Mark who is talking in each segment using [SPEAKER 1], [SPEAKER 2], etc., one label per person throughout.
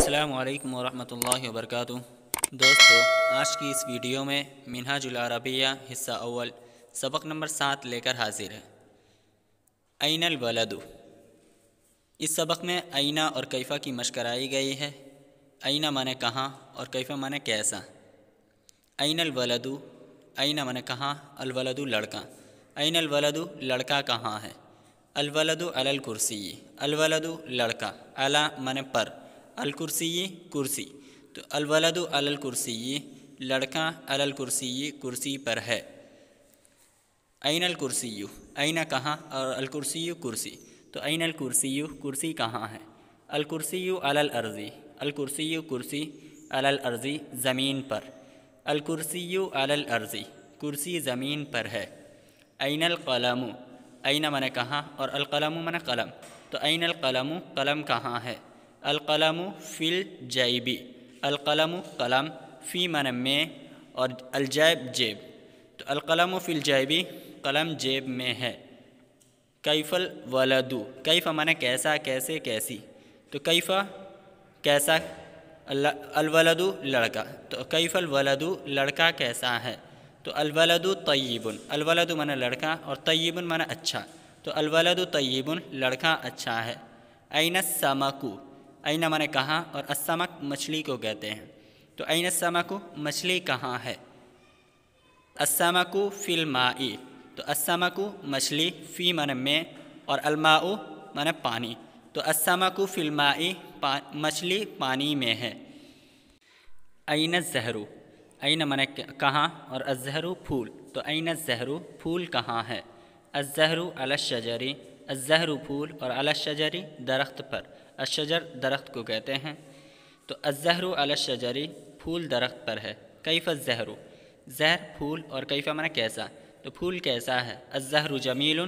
[SPEAKER 1] अल्लाम वरहमल वर्क दोस्तों आज की इस वीडियो में मिनहाजुल अरबिया हिस्सा अव्वल सबक नंबर सात लेकर हाजिर है ऐनल वलदु इस सबक में आना और कैफ़ा की मश कराई गई है आना माने कहाँ और कैफ़ा माने कैसा ऐनल वलदु ऐना माने कहाँ अलवलदु लड़का ऐनल वलदु लड़का कहाँ है अलवलदु अलल कुर्सी अलवलदु लड़का अला माने पर अल कुर्सी कुर्सी तो अलवलद अल कुर्सी लड़का अल कुर्सी कुर्सी पर है ऐन अल कुर्सी यू ऐना कहाँ और अल कुर्सी यू कुर्सी तो ऐन अल कुर्सी यू कुर्सी कहाँ है अल कुर्सी यू अल अर्जी अल कुर्सी यू कुर्सी अल अर्जी ज़मीन पर अल कुर्सी यू अल अर्जी कुर्सी ज़मीन पर है ऐन कलम ऐना मन कहाँ और अलकलम मन कलम तो ऐन कलम कलम कहाँ है अलकलम फ़िल जैबी अलकलम कलम फ़ी मन में और अलजैब जेब तो अलकलम फ़िल जैबी कलम जेब में है कैफल वलदू कैफ़ा मन कैसा कैसे कैसी तो कैफ़ा कैसा अलवलदु लड़का तो कैफल वलदु लड़का कैसा है तो अलवलदु तयबन अलवलदु मन लड़का और तयबन मन अच्छा तो अलवलदु तयबन लड़का अच्छा है अनस समाकू ऐना माने कहाँ और असमक मछली को कहते हैं तो ऐन असमकु मछली कहाँ है असमकु माई तो असमकु मछली फ़ी मन में और अलमाऊ मन पानी तो असमकु फिल्माई पा, मछली पानी में है ऐन जहरू ऐन मन कहाँ और अजहरू फूल तो ऐन जहरू फूल कहाँ है अजहरू अलशजरी अजहरू फूल और अलशजरी दरख्त पर अशजर दरख्त को कहते हैं तो अजहर अलशजरी फूल दरख्त पर है कैफ जहर जहर फूल और कैफा माना कैसा तो फूल कैसा है अजहर जमील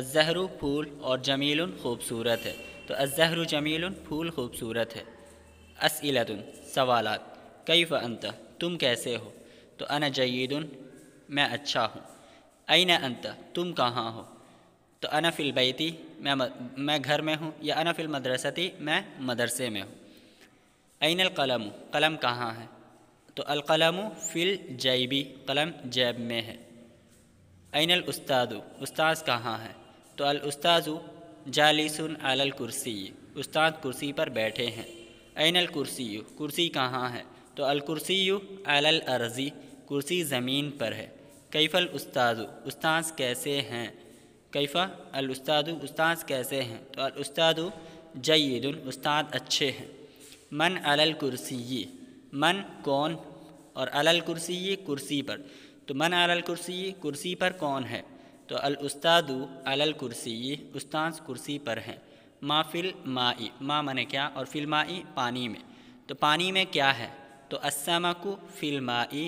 [SPEAKER 1] अजहर फूल और जमील खूबसूरत है तो अजहर जमील फूल खूबसूरत है असिलत सवालत कैफ अंत तुम कैसे हो तो अन जयीदन मैं अच्छा हूँ अन अंत तुम कहाँ हो तो अनफिल बैती मैं मैं घर में हूँ या अनफिल मदरसती मैं मदरसे में हूँ अन कलम कलम कहाँ है तो अलकलम फिल जैबी कलम जैब में है अन उस्ताद उस्ताद कहाँ है तो उस्ताद जालीसुन अल कुर्सी उस्ताद कुर्सी पर बैठे हैं अन अलकुर्सी कुर्सी कहाँ है तो कुर्सी अल अर्जी कुर्सी ज़मीन पर है कैफल उस्ताद उस्ताद कैसे हैं कैफ़ा अल उस्ताद कैसे हैं तो उस्ताद जयदुल उस्ताद अच्छे हैं मन अलल कुर्सी मन कौन और अलल कुर्सी कुर्सी पर तो मन अलल कुर्सी कुर्सी पर कौन है तो उस्ताद अलल कुर्सी उस्ताद कुर्सी पर हैं माँ फिल माई माँ मने क्या और फिल माई पानी में तो पानी में क्या है तो असमकु फिल माई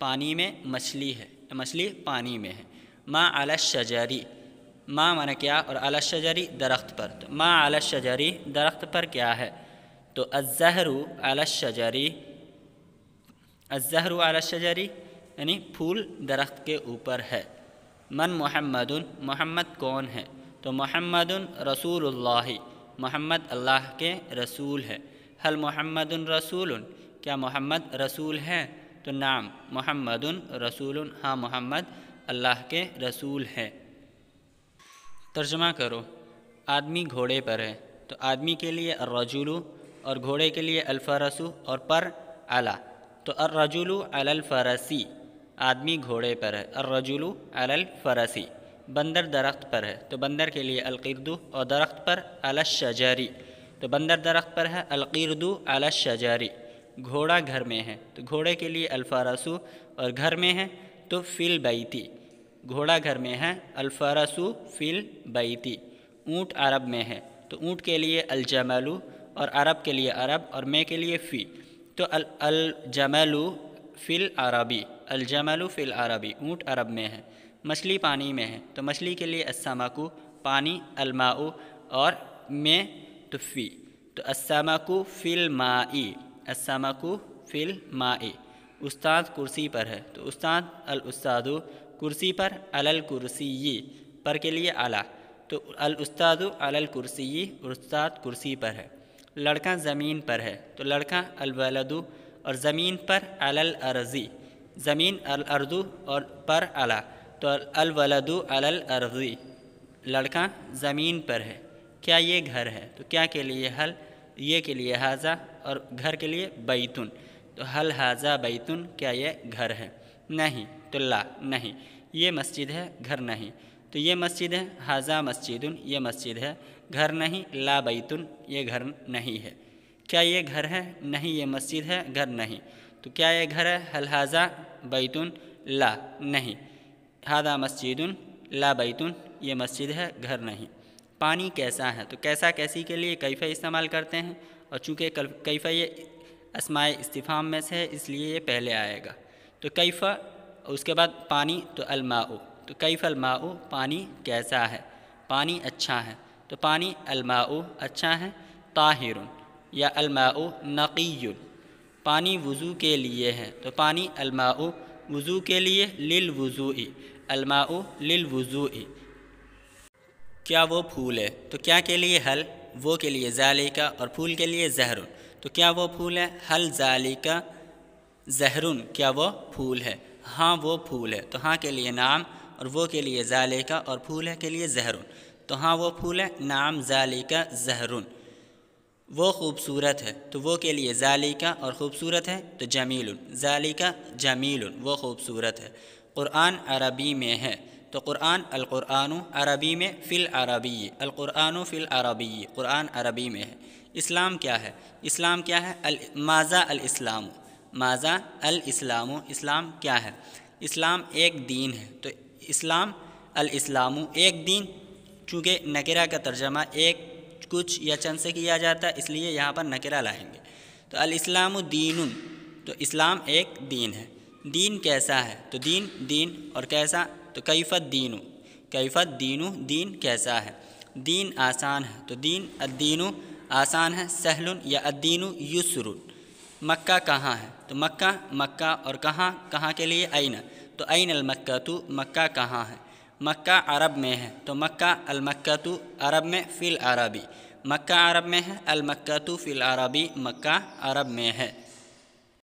[SPEAKER 1] पानी में मछली है मछली पानी में है माँ अल शजरी माँ माना क्या और अला दरख्त पर तो माँ अला दरख्त पर क्या है तो अजहरू अला शजरी अजहरू अला यानी फूल दरख्त के ऊपर है मन मोहम्मद मोहम्मद कौन है तो मोहम्मद रसूल मोहम्मद अल्लाह के रसूल है हल मोहम्मद रसूल क्या मोहम्मद रसूल हैं तो नाम मोहम्मद रसूल हाँ मोहम्मद अल्लाह के रसूल हैं तर्जमा करो आदमी घोड़े पर है तो आदमी के लिए अर्रजुलू और घोड़े के लिए अल्फ़रसु और पर अला तो अर्रजुलू अलफ़रसी आदमी घोड़े पर है अर्रजुलू अलफ़रसी बंदर दरख्त पर है तो बंदर के लिए अलकिरदू और दरख्त पर अलशजारी तो बंदर दरख्त पर है अलकिरदू अलशजारी घोड़ा घर में है तो घोड़े के लिए अल्फ़ारसू और घर में है तो फिल बैती घोड़ा घर में है अलफरसु फिल बैती ऊँट अरब में है तो ऊँट के लिए अलजमलू और अरब के लिए अरब और मैं के लिए फ़ी तो अल अलजमलू फ़िल अरबी अलजमलू फ़िल अरबी ऊँट अरब में है मछली पानी में है तो मछली के लिए असमाकू पानी अलमाऊ और मैं तो फ़ी तो असमाकू फ़िल माई असमाकू फ़िल माई उस्ताद कुर्सी पर है तो उस्ताद उस्तादु कुर्सी पर अलल कुर्सी पर के लिए आला तो अल उस्ताद अलल कुर्सी उस्ताद कुर्सी पर है लड़का ज़मीन पर है तो लड़का अलवलदु और ज़मीन पर अलल अर्जी ज़मीन अल अर्दु और पर अला तो अलवलदु अलल अर्जी लड़का ज़मीन पर है क्या ये घर है तो क्या के लिए हल ये के लिए हाजा और घर के लिए बैतुन तो हल हाजा बैतुन क्या ये घर है नहीं तो ला नहीं ये मस्जिद है घर नहीं तो ये मस्जिद है हाजा मस्जिदन ये मस्जिद है घर नहीं ला बैतुन ये घर नहीं है क्या ये घर है नहीं ये मस्जिद है घर नहीं तो क्या ये घर है हल हाजा बैतुन ला नहीं हादा मस्जिदन ला बैतुन ये मस्जिद है घर नहीं पानी कैसा है तो कैसा कैसी के लिए कैफ़ा इस्तेमाल करते हैं और चूँकि कैफ़ा ये असमाय इस्तीफ़ाम में से है इसलिए ये पहले आएगा तो कैफ़ा उसके बाद पानी तो अलमाओ तो कैफ़ अलमाओ पानी कैसा है पानी अच्छा है तो पानी अलमाओ अच्छा है ताहिर या अलमाओ नक़ी पानी वज़ू के लिए है तो पानी अलमाओ वज़ू के लिए लिल वज़ू अलमाओ लिल वज़ू क्या वो फूल है तो क्या के लिए हल वो के लिए जालिका और फूल के लिए जहर तो क्या वो फूल है हल जालिका जहरुन क्या वो फूल है हाँ वो फूल है तो हाँ के लिए नाम और वो के लिए जालिका और फूल है के लिए जहरुन तो हाँ वो फूल है नाम जालिका जहरुन वो खूबसूरत है तो वो के लिए जालिका और ख़ूबसूरत है तो जमील जालिका जमील वो खूबसूरत है क़ुरान अरबी में है तो क़ुरान अलकुरान अरबी में फ़िल अरबी अलकुरान फ़िल अरबी क़ुरान अरबी में है इस्लाम क्या है इस्लाम क्या है अल माजा अल इस्लाम माजा अल इस्लाम इस्लाम क्या है इस्लाम एक दीन है तो इस्लाम अल इस्लाम एक दीन चूँकि नकरा का तर्जमा एक कुछ या चंद से किया जाता है इसलिए यहाँ पर नकरा लाएंगे तो अल इस्लाम दीन तो इस्लाम एक दीन है दीन कैसा है तो दीन दीन और कैसा तो कैफत दीन कैफत दीन दीन कैसा है दीन आसान है तो दीन अद्दीनु आसान है सहलुन या अद्दीनु युसरुन मक्का कहाँ है तो मक्का मक्का और कहाँ कहाँ के लिए आइन तो आइन अलमक्तु मक्का कहाँ है मक्का अरब में है तो मक्का तो अरब में फ़िल अरबी मक्का अरब में है अलमक्तु फ़िल अरबी मक्का अरब में है